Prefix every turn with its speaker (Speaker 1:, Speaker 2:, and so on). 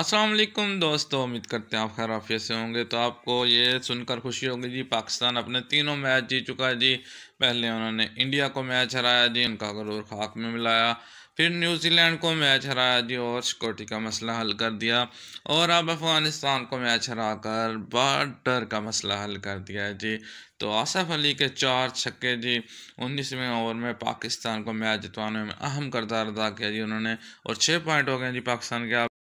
Speaker 1: अस्सलाम वालेकुम दोस्तों उम्मीद करते हैं आप आफिया से होंगे तो आपको ये सुनकर खुशी होगी जी पाकिस्तान अपने तीनों मैच जीत चुका है जी पहले उन्होंने इंडिया को मैच हराया जी उनका गरूर खाक में मिलाया फिर न्यूजीलैंड को मैच हराया जी और सिक्योरिटी का मसला हल कर दिया और अब अफगानिस्तान को मैच हरा कर बार्डर का मसला हल कर दिया है जी तो आसफ़ अली के चार छक्के जी उन्नीसवें ओवर में पाकिस्तान को मैच जितवाने में अहम करदार अदा किया जी उन्होंने और छः पॉइंट हो गए जी पाकिस्तान के